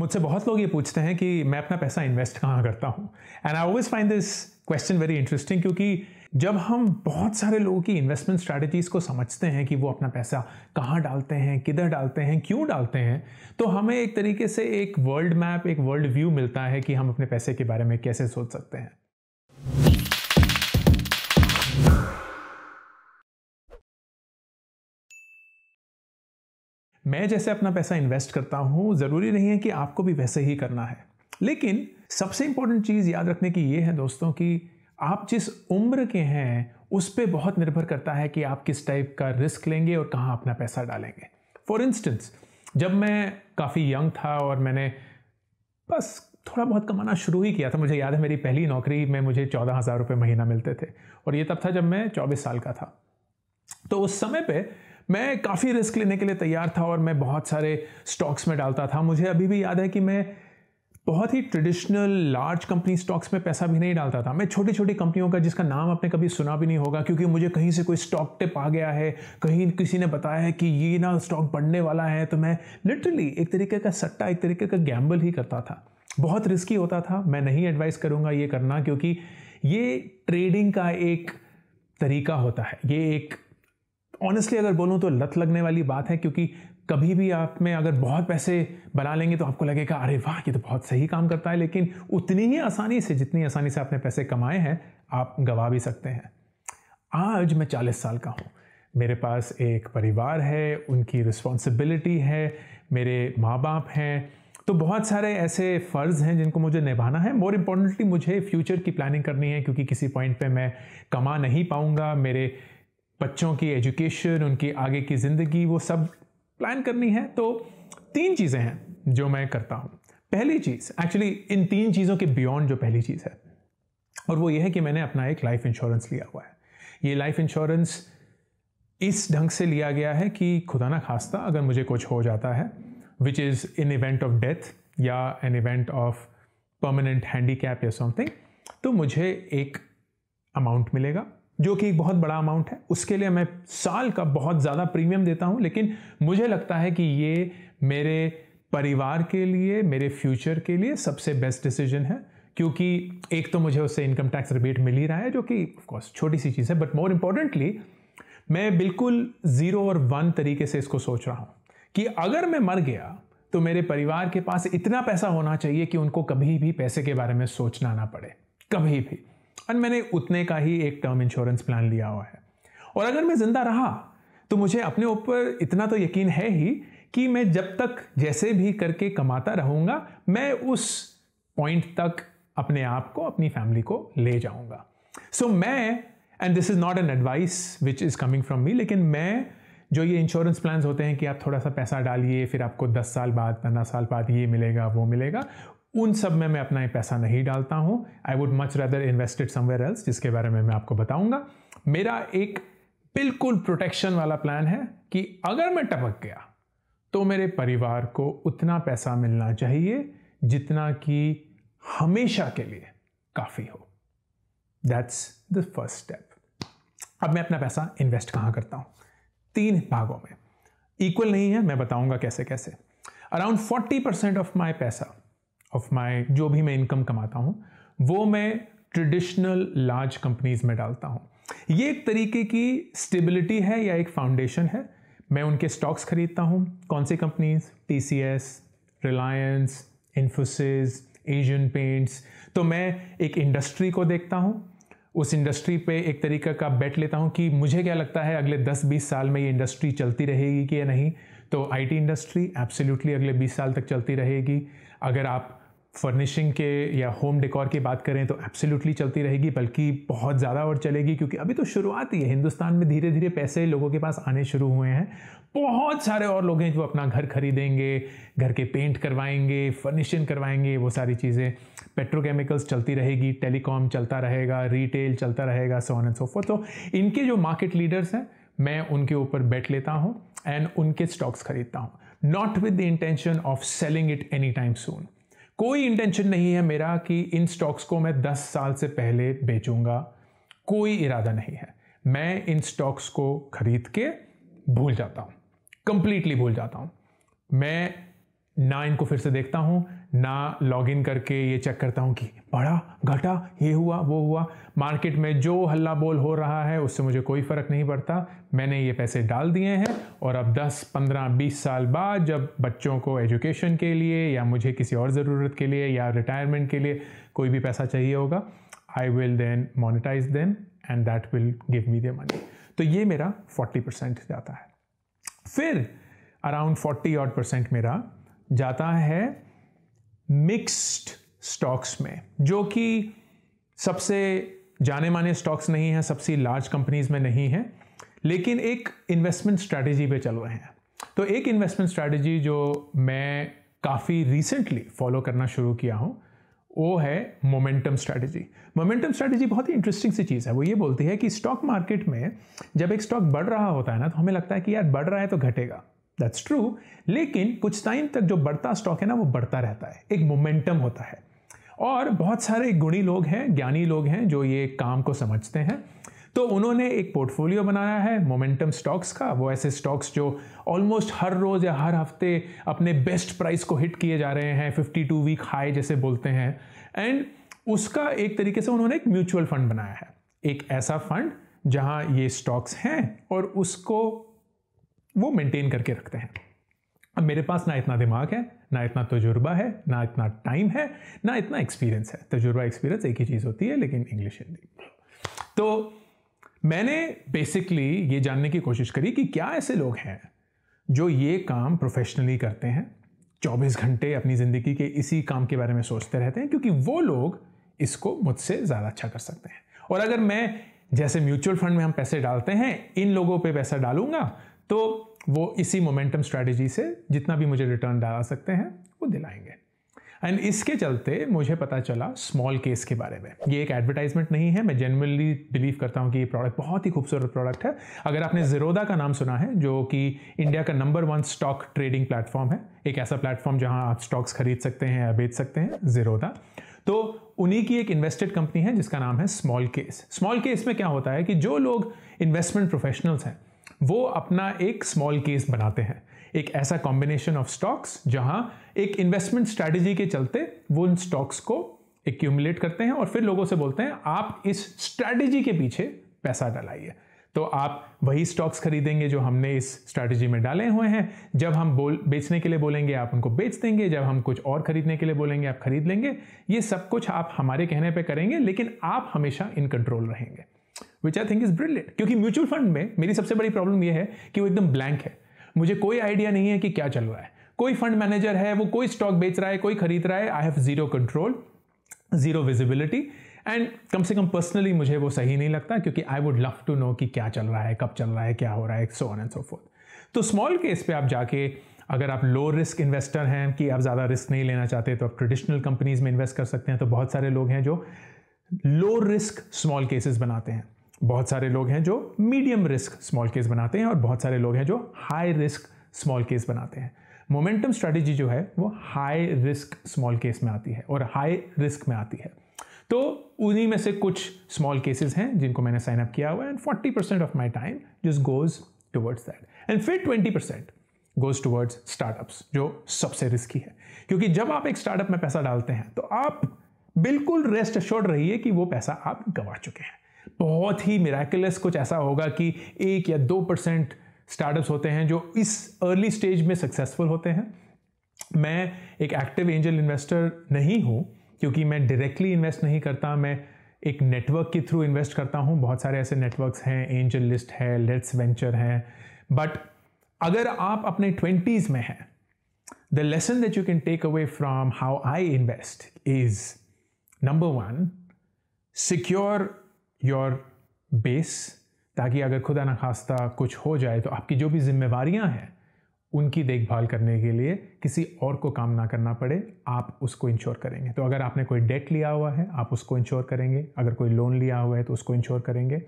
मुझसे बहुत लोग ये पूछते हैं कि मैं अपना पैसा इन्वेस्ट कहाँ करता हूँ and I always find this question very interesting क्योंकि जब हम बहुत सारे लोगों की इन्वेस्टमेंट स्ट्रैटेजीज को समझते हैं कि वो अपना पैसा कहाँ डालते हैं किधर डालते हैं क्यों डालते हैं तो हमें एक तरीके से एक वर्ल्ड मैप एक वर्ल्ड व्यू मिलता है कि हम अपने पैसे के बारे में कैसे सोच सकते हैं मैं जैसे अपना पैसा इन्वेस्ट करता हूँ ज़रूरी नहीं है कि आपको भी वैसे ही करना है लेकिन सबसे इंपॉर्टेंट चीज़ याद रखने की ये है दोस्तों कि आप जिस उम्र के हैं उस पर बहुत निर्भर करता है कि आप किस टाइप का रिस्क लेंगे और कहाँ अपना पैसा डालेंगे फॉर इंस्टेंस जब मैं काफ़ी यंग था और मैंने बस थोड़ा बहुत कमाना शुरू ही किया था मुझे याद है मेरी पहली नौकरी में मुझे चौदह हज़ार रुपये महीना मिलते थे और ये तब था जब मैं चौबीस साल का था तो उस समय पे मैं काफ़ी रिस्क लेने के लिए तैयार था और मैं बहुत सारे स्टॉक्स में डालता था मुझे अभी भी याद है कि मैं बहुत ही ट्रेडिशनल लार्ज कंपनी स्टॉक्स में पैसा भी नहीं डालता था मैं छोटी छोटी कंपनियों का जिसका नाम आपने कभी सुना भी नहीं होगा क्योंकि मुझे कहीं से कोई स्टॉक टिप आ गया है कहीं किसी ने बताया है कि ये ना स्टॉक बढ़ने वाला है तो मैं लिटरली एक तरीके का सट्टा एक तरीके का गैम्बल ही करता था बहुत रिस्की होता था मैं नहीं एडवाइस करूँगा ये करना क्योंकि ये ट्रेडिंग का एक तरीका होता है ये एक ऑनेस्टली अगर बोलूँ तो लत लगने वाली बात है क्योंकि कभी भी आप में अगर बहुत पैसे बना लेंगे तो आपको लगेगा अरे वाह ये तो बहुत सही काम करता है लेकिन उतनी ही आसानी से जितनी आसानी से आपने पैसे कमाए हैं आप गंवा भी सकते हैं आज मैं चालीस साल का हूँ मेरे पास एक परिवार है उनकी रिस्पॉन्सिबिलिटी है मेरे माँ बाप हैं तो बहुत सारे ऐसे फ़र्ज़ हैं जिनको मुझे निभाना है मोर इम्पोर्टेंटली मुझे फ्यूचर की प्लानिंग करनी है क्योंकि किसी पॉइंट पे मैं कमा नहीं पाऊँगा मेरे बच्चों की एजुकेशन उनकी आगे की ज़िंदगी वो सब प्लान करनी है तो तीन चीज़ें हैं जो मैं करता हूँ पहली चीज़ एक्चुअली इन तीन चीज़ों के बियॉन्ड जो पहली चीज़ है और वो ये है कि मैंने अपना एक लाइफ इंश्योरेंस लिया हुआ है ये लाइफ इंश्योरेंस इस ढंग से लिया गया है कि खुदा ना खास्ता अगर मुझे कुछ हो जाता है which is in event of death या an event of permanent handy या समथिंग तो मुझे एक अमाउंट मिलेगा जो कि एक बहुत बड़ा अमाउंट है उसके लिए मैं साल का बहुत ज़्यादा प्रीमियम देता हूँ लेकिन मुझे लगता है कि ये मेरे परिवार के लिए मेरे फ्यूचर के लिए सबसे बेस्ट डिसीजन है क्योंकि एक तो मुझे उससे इनकम टैक्स रिबेट मिल ही रहा है जो कि ऑफकोर्स छोटी सी चीज़ है बट मोर इम्पॉर्टेंटली मैं बिल्कुल ज़ीरो और वन तरीके से इसको सोच रहा हूँ कि अगर मैं मर गया तो मेरे परिवार के पास इतना पैसा होना चाहिए कि उनको कभी भी पैसे के बारे में सोचना ना पड़े कभी भी एंड मैंने उतने का ही एक टर्म इंश्योरेंस प्लान लिया हुआ है और अगर मैं ज़िंदा रहा तो मुझे अपने ऊपर इतना तो यकीन है ही कि मैं जब तक जैसे भी करके कमाता रहूँगा मैं उस पॉइंट तक अपने आप को अपनी फैमिली को ले जाऊँगा सो so, मैं and this is not an advice which is coming from me लेकिन मैं जो ये इंश्योरेंस प्लान्स होते हैं कि आप थोड़ा सा पैसा डालिए फिर आपको 10 साल बाद पंद्रह साल बाद ये मिलेगा वो मिलेगा उन सब में मैं अपना पैसा नहीं डालता हूँ I would much rather invested somewhere else जिसके बारे में मैं आपको बताऊँगा मेरा एक बिल्कुल प्रोटेक्शन वाला प्लान है कि अगर मैं टपक गया तो मेरे परिवार को उतना पैसा मिलना चाहिए जितना कि हमेशा के लिए काफ़ी हो दैट्स द फर्स्ट स्टेप अब मैं अपना पैसा इन्वेस्ट कहाँ करता हूँ तीन भागों में इक्वल नहीं है मैं बताऊंगा कैसे कैसे अराउंड 40 परसेंट ऑफ माई पैसा ऑफ माई जो भी मैं इनकम कमाता हूँ वो मैं ट्रेडिशनल लार्ज कंपनीज में डालता हूँ ये एक तरीके की स्टेबिलिटी है या एक फाउंडेशन है मैं उनके स्टॉक्स खरीदता हूँ कौन सी companies T C S Reliance Infosys Asian Paints तो मैं एक इंडस्ट्री को देखता हूँ उस इंडस्ट्री पे एक तरीका का बेट लेता हूँ कि मुझे क्या लगता है अगले 10-20 साल में ये इंडस्ट्री चलती रहेगी कि या नहीं तो आईटी इंडस्ट्री एब्सोल्युटली अगले 20 साल तक चलती रहेगी अगर आप फर्निशिंग के या होम डेकोर की बात करें तो एब्सोल्युटली चलती रहेगी बल्कि बहुत ज़्यादा और चलेगी क्योंकि अभी तो शुरुआत ही है हिंदुस्तान में धीरे धीरे पैसे लोगों के पास आने शुरू हुए हैं बहुत सारे और लोग हैं जो अपना घर खरीदेंगे घर के पेंट करवाएंगे फर्निशिंग करवाएंगे वो सारी चीज़ें पेट्रोकेमिकल्स चलती रहेगी टेलीकॉम चलता रहेगा रिटेल चलता रहेगा सोन एंड सोफो तो इनके जो मार्केट लीडर्स हैं मैं उनके ऊपर बैठ लेता हूँ एंड उनके स्टॉक्स खरीदता हूँ not with the intention of selling it any time soon कोई इंटेंशन नहीं है मेरा कि इन स्टॉक्स को मैं 10 साल से पहले बेचूंगा कोई इरादा नहीं है मैं इन स्टॉक्स को खरीद के भूल जाता हूँ कंप्लीटली भूल जाता हूँ मैं ना इनको फिर से देखता हूँ ना लॉगिन करके ये चेक करता हूँ कि बढ़ा घटा ये हुआ वो हुआ मार्केट में जो हल्ला बोल हो रहा है उससे मुझे कोई फ़र्क नहीं पड़ता मैंने ये पैसे डाल दिए हैं और अब 10, 15, 20 साल बाद जब बच्चों को एजुकेशन के लिए या मुझे किसी और ज़रूरत के लिए या रिटायरमेंट के लिए कोई भी पैसा चाहिए होगा I will then monetize then and that will give me the money तो ये मेरा 40 परसेंट जाता है फिर अराउंड 40 और परसेंट मेरा जाता है मिक्स्ड स्टॉक्स में जो कि सबसे जाने माने स्टॉक्स नहीं हैं सबसे लार्ज कंपनीज में नहीं हैं लेकिन एक इन्वेस्टमेंट स्ट्रैटेजी पे चल रहे हैं तो एक इन्वेस्टमेंट स्ट्रैटेजी जो मैं काफ़ी रिसेंटली फॉलो करना शुरू किया हूँ वो है मोमेंटम स्ट्रैटेजी मोमेंटम स्ट्रैटेजी बहुत ही इंटरेस्टिंग सी चीज़ है वो ये बोलती है कि स्टॉक मार्केट में जब एक स्टॉक बढ़ रहा होता है ना तो हमें लगता है कि यार बढ़ रहा है तो घटेगा दैट्स ट्रू लेकिन कुछ टाइम तक जो बढ़ता स्टॉक है ना वो बढ़ता रहता है एक मोमेंटम होता है और बहुत सारे गुणी लोग हैं ज्ञानी लोग हैं जो ये काम को समझते हैं तो उन्होंने एक पोर्टफोलियो बनाया है मोमेंटम स्टॉक्स का वो ऐसे स्टॉक्स जो ऑलमोस्ट हर रोज़ या हर हफ्ते अपने बेस्ट प्राइस को हिट किए जा रहे हैं 52 वीक हाई जैसे बोलते हैं एंड उसका एक तरीके से उन्होंने एक म्यूचुअल फंड बनाया है एक ऐसा फंड जहां ये स्टॉक्स हैं और उसको वो मेंटेन करके रखते हैं अब मेरे पास ना इतना दिमाग है ना इतना तजुर्बा है ना इतना टाइम है ना इतना एक्सपीरियंस है तजुर्बा एक्सपीरियंस एक ही चीज़ होती है लेकिन इंग्लिश हिंदी तो मैंने बेसिकली ये जानने की कोशिश करी कि क्या ऐसे लोग हैं जो ये काम प्रोफेशनली करते हैं 24 घंटे अपनी ज़िंदगी के इसी काम के बारे में सोचते रहते हैं क्योंकि वो लोग इसको मुझसे ज़्यादा अच्छा कर सकते हैं और अगर मैं जैसे म्यूचुअल फंड में हम पैसे डालते हैं इन लोगों पे पैसा डालूंगा तो वो इसी मोमेंटम स्ट्रैटेजी से जितना भी मुझे रिटर्न दिला सकते हैं वो दिलाएंगे एंड इसके चलते मुझे पता चला स्मॉल केस के बारे में ये एक एडवर्टाइजमेंट नहीं है मैं जनरली बिलीव करता हूँ कि ये प्रोडक्ट बहुत ही खूबसूरत प्रोडक्ट है अगर आपने जीरोदा का नाम सुना है जो कि इंडिया का number one stock trading platform है एक ऐसा प्लेटफॉर्म जहाँ आप स्टॉक्स खरीद सकते हैं या बेच सकते हैं जीरोदा तो उन्हीं की एक इन्वेस्टेड कंपनी है जिसका नाम है स्मॉल केस स्मॉल केस में क्या होता है कि जो लोग इन्वेस्टमेंट प्रोफेशनल्स हैं वो अपना एक स्मॉल केस बनाते हैं एक ऐसा कॉम्बिनेशन ऑफ स्टॉक्स जहां एक इन्वेस्टमेंट स्ट्रैटेजी के चलते वो उन स्टॉक्स को एक्यूमुलेट करते हैं और फिर लोगों से बोलते हैं आप इस स्ट्रैटेजी के पीछे पैसा डलाइए तो आप वही स्टॉक्स खरीदेंगे जो हमने इस स्ट्रैटेजी में डाले हुए हैं जब हम बोल बेचने के लिए बोलेंगे आप उनको बेच देंगे जब हम कुछ और खरीदने के लिए बोलेंगे आप खरीद लेंगे ये सब कुछ आप हमारे कहने पर करेंगे लेकिन आप हमेशा इन कंट्रोल रहेंगे which I think is brilliant क्योंकि म्यूचुअल फंड में मेरी सबसे बड़ी प्रॉब्लम यह है कि वो एकदम ब्लैंक है मुझे कोई आइडिया नहीं है कि क्या चल रहा है कोई फंड मैनेजर है वो कोई स्टॉक बेच रहा है कोई खरीद रहा है I have zero control zero visibility and कम से कम पर्सनली मुझे वो सही नहीं लगता क्योंकि I would love to know कि क्या चल रहा है कब चल रहा है क्या हो रहा है so on and so forth तो स्मॉल केस पे आप जाके अगर आप लो रिस्क इन्वेस्टर हैं कि आप ज़्यादा रिस्क नहीं लेना चाहते तो आप ट्रेडिशनल कंपनीज में इन्वेस्ट कर सकते हैं तो बहुत सारे लोग हैं जो लो रिस्क स्मॉल केसेस बनाते हैं बहुत सारे लोग हैं जो मीडियम रिस्क स्मॉल केस बनाते हैं और बहुत सारे लोग हैं जो हाई रिस्क स्मॉल केस बनाते हैं मोमेंटम स्ट्रेटेजी जो है वो हाई रिस्क स्मॉल केस में आती है और हाई रिस्क में आती है तो उन्हीं में से कुछ स्मॉल केसेस हैं जिनको मैंने साइन अप किया हुआ है and forty percent of my time just goes towards that and फिर twenty percent goes towards startups जो सबसे रिस्की है क्योंकि जब आप एक स्टार्टअप में पैसा डालते हैं तो आप बिल्कुल रेस्ट अश्योर्ड रहिए कि वो पैसा आप गंवा चुके हैं बहुत ही मेराकुलस कुछ ऐसा होगा कि एक या दो परसेंट स्टार्टअप्स होते हैं जो इस अर्ली स्टेज में सक्सेसफुल होते हैं मैं एक एक्टिव एंजल इन्वेस्टर नहीं हूँ क्योंकि मैं डायरेक्टली इन्वेस्ट नहीं करता मैं एक नेटवर्क के थ्रू इन्वेस्ट करता हूँ बहुत सारे ऐसे नेटवर्क्स हैं एंजल लिस्ट है लेट्स वेंचर हैं बट अगर आप अपने ट्वेंटीज़ में हैं the lesson that you can take away from how I invest is number one secure your base ताकि अगर खुदा ना खास्ता कुछ हो जाए तो आपकी जो भी जिम्मेवारियां हैं उनकी देखभाल करने के लिए किसी और को काम ना करना पड़े आप उसको इंश्योर करेंगे तो अगर आपने कोई डेट लिया हुआ है आप उसको इंश्योर करेंगे अगर कोई लोन लिया हुआ है तो उसको इंश्योर करेंगे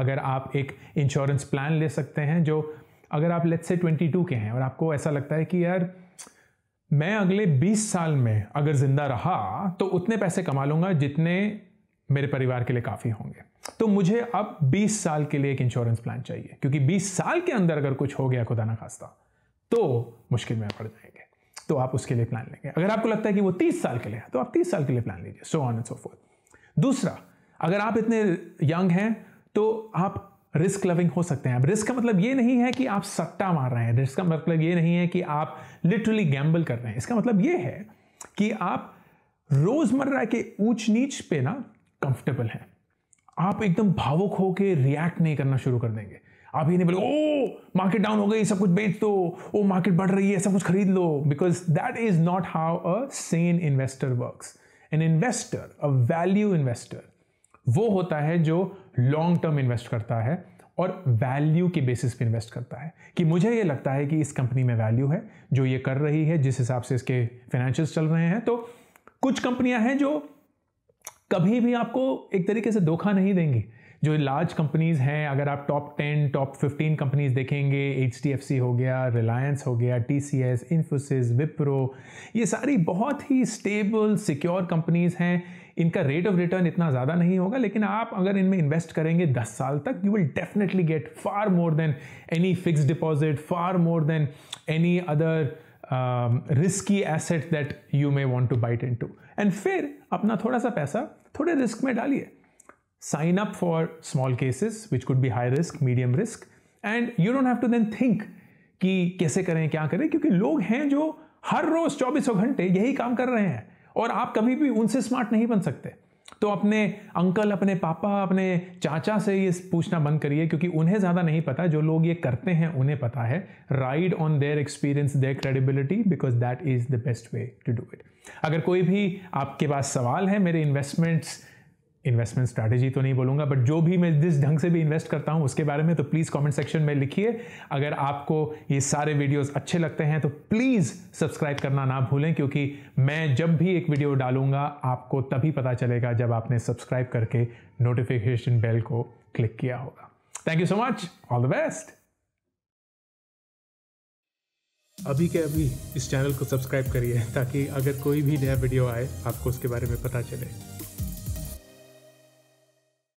अगर आप एक इंश्योरेंस प्लान ले सकते हैं जो अगर आप लेट्स से 22 के हैं और आपको ऐसा लगता है कि यार मैं अगले 20 साल में अगर ज़िंदा रहा तो उतने पैसे कमा लूंगा जितने मेरे परिवार के लिए काफ़ी होंगे तो मुझे अब 20 साल के लिए एक इंश्योरेंस प्लान चाहिए क्योंकि 20 साल के अंदर अगर कुछ हो गया खुदा ना खास्ता तो मुश्किल में पड़ जाएंगे तो आप उसके लिए प्लान लेंगे अगर आपको लगता है कि वो 30 साल के लिए है तो आप 30 साल के लिए प्लान लीजिए so on and so forth दूसरा अगर आप इतने यंग हैं तो आप रिस्क लविंग हो सकते हैं अब रिस्क का मतलब ये नहीं है कि आप सट्टा मार रहे हैं रिस्क का मतलब ये नहीं है कि आप लिटरली गैम्बल कर रहे हैं इसका मतलब ये है कि आप रोज़मर्रा के ऊंच नीच पे ना कंफर्टेबल हैं आप एकदम भावुक होकर रिएक्ट नहीं करना शुरू कर देंगे आप ये नहीं बोले ओ मार्केट डाउन हो गई सब कुछ बेच दो ओ मार्केट बढ़ रही है सब कुछ खरीद लो because that is not how a sane investor works an investor a value investor वो होता है जो लॉन्ग टर्म इन्वेस्ट करता है और वैल्यू के बेसिस पे इन्वेस्ट करता है कि मुझे ये लगता है कि इस कंपनी में वैल्यू है जो ये कर रही है जिस हिसाब से इसके फाइनेंशियल्स चल रहे हैं तो कुछ कंपनियां हैं जो कभी भी आपको एक तरीके से धोखा नहीं देंगी जो लार्ज कंपनीज हैं अगर आप top ten top fifteen companies देखेंगे एच डी एफ सी हो गया रिलायंस हो गया T C S Infosys Wipro ये सारी बहुत ही स्टेबल सिक्योर कंपनीज हैं इनका रेट ऑफ रिटर्न इतना ज़्यादा नहीं होगा लेकिन आप अगर इनमें इन्वेस्ट करेंगे दस साल तक you will definitely get far more than any fix deposit far more than any other risky asset that you may want to bite into and फिर अपना थोड़ा सा पैसा थोड़े रिस्क में डालिए sign up for smallcases which could be high risk medium risk and you don't have to then think कि कैसे करें क्या करें क्योंकि लोग हैं जो हर रोज चौबीसों घंटे यही काम कर रहे हैं और आप कभी भी उनसे स्मार्ट नहीं बन सकते तो अपने अंकल अपने पापा अपने चाचा से ये पूछना बंद करिए क्योंकि उन्हें ज़्यादा नहीं पता जो लोग ये करते हैं उन्हें पता है ride on their experience their credibility because that is the best way to do it अगर कोई भी आपके पास सवाल है मेरे इन्वेस्टमेंट्स इन्वेस्टमेंट स्ट्रैटेजी तो नहीं बोलूंगा बट जो भी मैं जिस ढंग से भी इन्वेस्ट करता हूँ उसके बारे में तो प्लीज़ कमेंट सेक्शन में लिखिए अगर आपको ये सारे वीडियोस अच्छे लगते हैं तो प्लीज़ सब्सक्राइब करना ना भूलें क्योंकि मैं जब भी एक वीडियो डालूंगा आपको तभी पता चलेगा जब आपने सब्सक्राइब करके नोटिफिकेशन बेल को क्लिक किया होगा thank you so much all the best अभी के अभी इस चैनल को सब्सक्राइब करिए ताकि अगर कोई भी नया वीडियो आए आपको उसके बारे में पता चले